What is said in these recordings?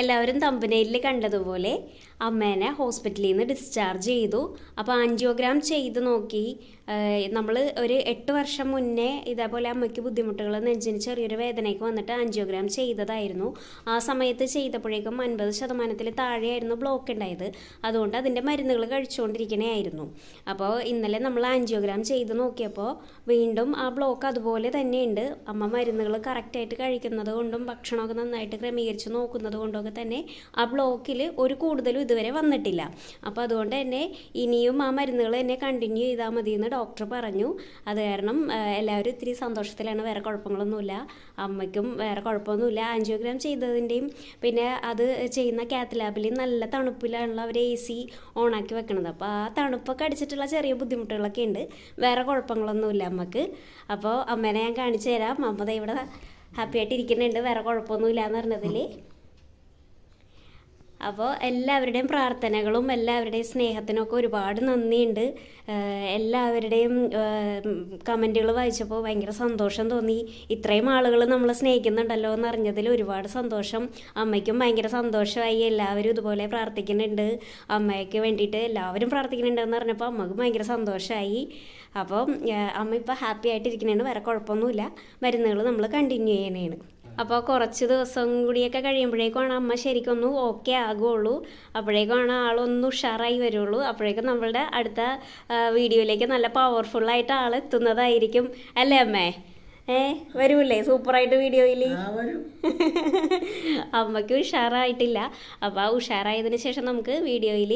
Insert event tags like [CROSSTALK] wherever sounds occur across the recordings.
എല്ലാവരും തമ്പനയിൽ കണ്ടതുപോലെ അമ്മേനെ ഹോസ്പിറ്റലിൽ നിന്ന് ഡിസ്ചാർജ് ചെയ്തു അപ്പോൾ ആൻജിയോഗ്രാം ചെയ്ത് നോക്കി നമ്മൾ ഒരു എട്ട് വർഷം മുന്നേ ഇതേപോലെ അമ്മയ്ക്ക് ബുദ്ധിമുട്ടുകൾ നെഞ്ചിന് ചെറിയൊരു വേദനയ്ക്ക് വന്നിട്ട് ആൻജിയോഗ്രാം ചെയ്തതായിരുന്നു ആ സമയത്ത് ചെയ്തപ്പോഴേക്കും അൻപത് ശതമാനത്തിൽ താഴെയായിരുന്നു ബ്ലോക്ക് ഉണ്ടായത് അതുകൊണ്ട് അതിൻ്റെ മരുന്നുകൾ കഴിച്ചുകൊണ്ടിരിക്കണേയായിരുന്നു അപ്പോൾ ഇന്നലെ നമ്മൾ ആൻജിയോഗ്രാം ചെയ്ത് നോക്കിയപ്പോൾ വീണ്ടും ആ ബ്ലോക്ക് അതുപോലെ തന്നെയുണ്ട് അമ്മ മരുന്നുകൾ കറക്റ്റായിട്ട് കഴിക്കുന്നത് കൊണ്ടും ഭക്ഷണമൊക്കെ നന്നായിട്ട് ക്രമീകരിച്ച് നോക്കുന്നത് കൊണ്ടൊക്കെ തന്നെ ആ ബ്ലോക്കിൽ ഒരു കൂടുതലും ഇത് ഇതുവരെ വന്നിട്ടില്ല അപ്പോൾ അതുകൊണ്ട് തന്നെ ഇനിയും ആ മരുന്നുകൾ തന്നെ കണ്ടിന്യൂ ചെയ്താൽ മതി എന്ന് ഡോക്ടർ പറഞ്ഞു അത് കാരണം എല്ലാവരും ഇത്തിരി സന്തോഷത്തിലാണ് വേറെ കുഴപ്പങ്ങളൊന്നുമില്ല അമ്മയ്ക്കും വേറെ കുഴപ്പമൊന്നുമില്ല ആൻജിയോഗ്രാം ചെയ്തതിൻ്റെയും പിന്നെ അത് ചെയ്യുന്ന കാത്ത് ലാബിൽ നല്ല തണുപ്പിലാണല്ലോ അവർ എ സി ഓണാക്കി വെക്കണത് അപ്പോൾ ആ തണുപ്പൊക്കെ അടിച്ചിട്ടുള്ള ചെറിയ ബുദ്ധിമുട്ടുകളൊക്കെ ഉണ്ട് വേറെ കുഴപ്പങ്ങളൊന്നുമില്ല അമ്മക്ക് അപ്പോൾ അമ്മേനെ ഞാൻ കാണിച്ചു തരാം അമ്മ ഇവിടെ ഹാപ്പി ആയിട്ട് ഇരിക്കുന്നുണ്ട് വേറെ കുഴപ്പമൊന്നുമില്ല എന്ന് പറഞ്ഞതിൽ അപ്പോൾ എല്ലാവരുടെയും പ്രാർത്ഥനകളും എല്ലാവരുടെയും സ്നേഹത്തിനൊക്കെ ഒരുപാട് നന്ദിയുണ്ട് എല്ലാവരുടെയും കമൻറ്റുകൾ വായിച്ചപ്പോൾ ഭയങ്കര സന്തോഷം തോന്നി ഇത്രയും ആളുകൾ നമ്മളെ സ്നേഹിക്കുന്നുണ്ടല്ലോ എന്ന് അറിഞ്ഞതിൽ ഒരുപാട് സന്തോഷം അമ്മയ്ക്കും ഭയങ്കര സന്തോഷമായി എല്ലാവരും ഇതുപോലെ പ്രാർത്ഥിക്കുന്നുണ്ട് അമ്മയ്ക്ക് വേണ്ടിയിട്ട് എല്ലാവരും പ്രാർത്ഥിക്കുന്നുണ്ടെന്ന് പറഞ്ഞപ്പോൾ അമ്മക്കും ഭയങ്കര സന്തോഷമായി അപ്പം അമ്മ ഇപ്പോൾ ഹാപ്പി ആയിട്ടിരിക്കുന്നുണ്ട് വേറെ കുഴപ്പമൊന്നുമില്ല മരുന്നുകൾ നമ്മൾ കണ്ടിന്യൂ ചെയ്യുന്നതാണ് അപ്പോൾ കുറച്ച് ദിവസം കൂടിയൊക്കെ കഴിയുമ്പോഴേക്കുമാണ് അമ്മ ശരിക്കൊന്ന് ഓക്കെ ആകുള്ളൂ അപ്പോഴേക്കുമാണ് ആളൊന്ന് ഉഷാറായി വരുള്ളൂ അപ്പോഴേക്കും നമ്മളുടെ അടുത്ത വീഡിയോയിലേക്ക് നല്ല പവർഫുള്ളായിട്ട് ആൾ എത്തുന്നതായിരിക്കും അല്ലേ അമ്മേ ഏ വരൂല്ലേ സൂപ്പറായിട്ട് വീഡിയോയിൽ [LAUGHS] അമ്മയ്ക്ക് ഉഷാറായിട്ടില്ല അപ്പോൾ ആ ഉഷാറായതിനു ശേഷം നമുക്ക് വീഡിയോയിൽ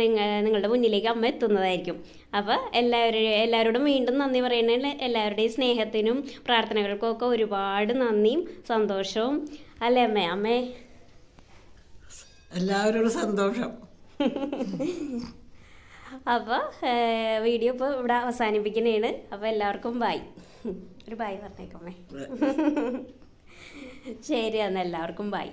നിങ്ങൾ നിങ്ങളുടെ മുന്നിലേക്ക് അമ്മ എത്തുന്നതായിരിക്കും അപ്പോൾ എല്ലാവരുടെ എല്ലാവരോടും വീണ്ടും നന്ദി പറയുന്ന എല്ലാവരുടെയും സ്നേഹത്തിനും പ്രാർത്ഥനകൾക്കും ഒക്കെ ഒരുപാട് നന്ദിയും സന്തോഷവും അല്ലേ അമ്മേ അമ്മേ എല്ലാവരോടും സന്തോഷം [LAUGHS] അപ്പോൾ വീഡിയോ ഇപ്പോൾ ഇവിടെ അവസാനിപ്പിക്കുന്നതാണ് അപ്പോൾ എല്ലാവർക്കും ബൈ ഒരു ബൈ പറഞ്ഞേക്കമ്മേ [LAUGHS] ശരി എന്നാൽ എല്ലാവർക്കും ബൈ